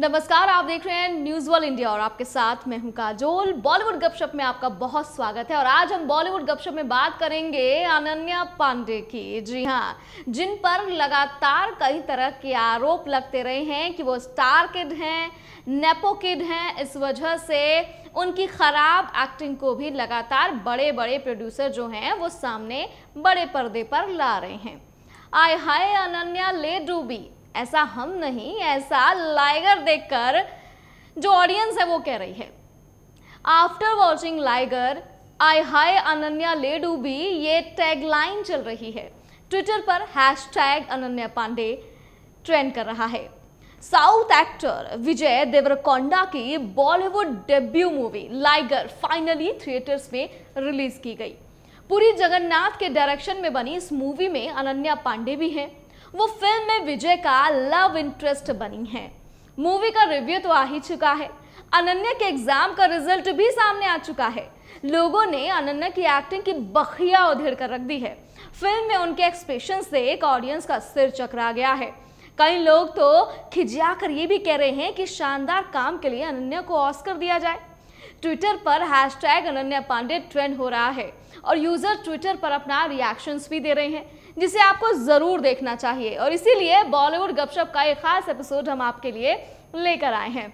नमस्कार आप देख रहे हैं न्यूज वर्ल्ड इंडिया और आपके साथ मैं हूं काजोल बॉलीवुड गपशप में आपका बहुत स्वागत है और आज हम बॉलीवुड गपशप में बात करेंगे अनन्या पांडे की जी हां जिन पर लगातार कई तरह के आरोप लगते रहे हैं कि वो स्टार किड हैं नेपो किड हैं इस वजह से उनकी ख़राब एक्टिंग को भी लगातार बड़े बड़े प्रोड्यूसर जो हैं वो सामने बड़े पर्दे पर ला रहे हैं आई हाय अनन्या ले डूबी ऐसा हम नहीं ऐसा लाइगर देखकर जो ऑडियंस है वो कह रही है आफ्टर वॉचिंग लाइगर आई हाई अनन्या लेडू भी ये टैगलाइन चल रही है ट्विटर पर hashtag Ananya Pandey trend कर रहा है साउथ एक्टर विजय देवरकोंडा की Bollywood debut movie Liger finally theatres में रिलीज की गई पूरी जगन्नाथ के डायरेक्शन में बनी इस मूवी में अनन्या पांडे भी हैं वो फिल्म में विजय का लव इंटरेस्ट बनी है मूवी का रिव्यू तो आ ही चुका है अनन्या के एग्जाम का रिजल्ट भी सामने आ चुका है लोगों ने अनन्या की एक्टिंग की बखिया उधेड़ कर रख दी है फिल्म में उनके एक्सप्रेशन से एक ऑडियंस का सिर चकरा गया है कई लोग तो खिजिया कर ये भी कह रहे हैं कि शानदार काम के लिए अनन्या को ऑस्कर दिया जाए ट्विटर पर हैशटैग अनन्या पांडे ट्रेंड हो रहा है और यूजर ट्विटर पर अपना रिएक्शंस भी दे रहे हैं जिसे आपको ज़रूर देखना चाहिए और इसीलिए बॉलीवुड गपशप का एक खास एपिसोड हम आपके लिए लेकर आए हैं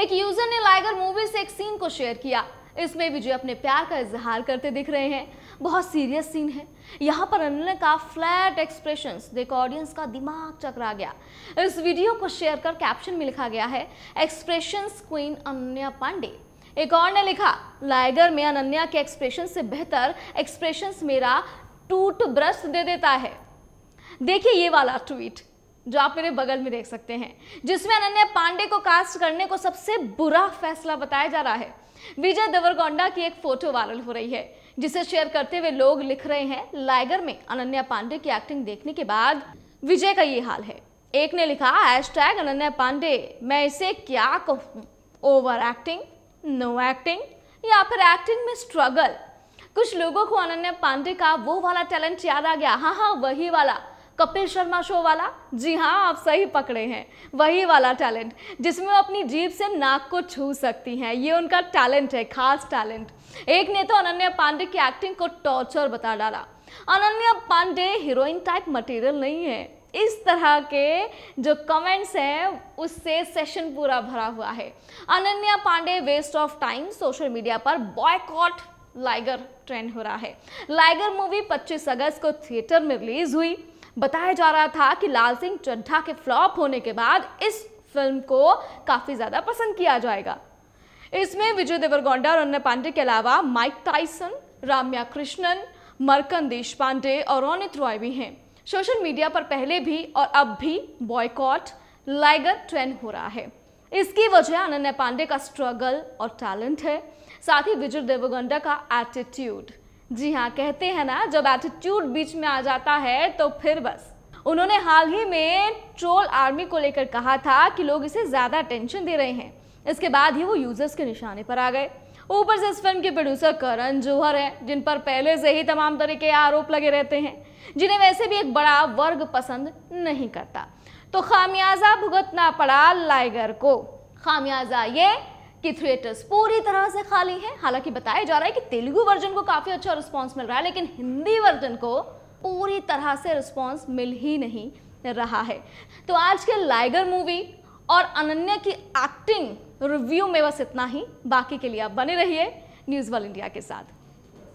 एक यूजर ने लाइगर मूवी से एक सीन को शेयर किया इसमें विजय अपने प्यार का इजहार करते दिख रहे हैं बहुत सीरियस सीन है यहाँ पर अनिल का फ्लैट एक्सप्रेशन देख ऑडियंस का दिमाग चकरा गया इस वीडियो को शेयर कर कैप्शन में लिखा गया है एक्सप्रेशन क्वीन अनन्या पांडे एक और ने लिखा लाइगर में अनन्या के एक्सप्रेशन से बेहतर एक्सप्रेशन मेरा टूट ब्रश दे देता है देखिए ये वाला ट्वीट जो आप मेरे बगल में देख सकते हैं जिसमें अनन्या पांडे को कास्ट करने को सबसे बुरा फैसला बताया जा रहा है विजय देवरगोंडा की एक फोटो वायरल हो रही है जिसे शेयर करते हुए लोग लिख रहे हैं लाइगर में अनन्या पांडे की एक्टिंग देखने के बाद विजय का ये हाल है एक ने लिखा हैश अनन्या पांडे मैं इसे क्या कहूँ ओवर एक्टिंग नो एक्टिंग या फिर एक्टिंग में स्ट्रगल कुछ लोगों को अनन्या पांडे का वो वाला टैलेंट याद आ गया हाँ हाँ वही वाला कपिल शर्मा शो वाला जी हाँ आप सही पकड़े हैं वही वाला टैलेंट जिसमें वो अपनी जीभ से नाक को छू सकती हैं ये उनका टैलेंट है खास टैलेंट एक ने तो अनन्या पांडे की एक्टिंग को टॉर्चर बता डाला Ananya Pandey heroine type material नहीं है इस तरह के जो कमेंट्स हैं उससे सेशन पूरा भरा हुआ है Ananya Pandey waste of time social media पर बॉयकॉट लाइगर ट्रेंड हो रहा है लाइगर मूवी 25 अगस्त को थिएटर में रिलीज हुई बताया जा रहा था कि लाल सिंह चड्ढा के फ्लॉप होने के बाद इस फिल्म को काफ़ी ज़्यादा पसंद किया जाएगा इसमें विजय देवरगोंडा और अन्ना पांडे के अलावा माइक टाइसन राम्या कृष्णन मरकन देश पांडे और रोनित रॉय भी हैं सोशल मीडिया पर पहले भी और अब भी बॉयकॉट लाइगर ट्रेंड हो रहा है इसकी वजह अनन्या पांडे का स्ट्रगल और टैलेंट है साथ ही विजय देवगंडा का एटीट्यूड जी हाँ कहते हैं ना जब एटीट्यूड बीच में आ जाता है तो फिर बस उन्होंने हाल ही में ट्रोल आर्मी को लेकर कहा था कि लोग इसे ज़्यादा टेंशन दे रहे हैं इसके बाद ही वो यूजर्स के निशाने पर आ गए ऊपर से इस फिल्म के प्रोड्यूसर करण जोहर हैं जिन पर पहले से ही तमाम तरह के आरोप लगे रहते हैं जिन्हें वैसे भी एक बड़ा वर्ग पसंद नहीं करता तो खामियाजा भुगतना पड़ा लाइगर को खामियाजा ये कि थिएटर्स पूरी तरह से खाली हैं हालांकि बताया जा रहा है कि तेलुगु वर्जन को काफ़ी अच्छा रिस्पॉन्स मिल रहा है लेकिन हिंदी वर्जन को पूरी तरह से रिस्पॉन्स मिल ही नहीं रहा है तो आज के लाइगर मूवी और अनन्या की एक्टिंग रिव्यू में बस इतना ही बाकी के लिए आप बने रहिए न्यूज़ वर्ल्ड इंडिया के साथ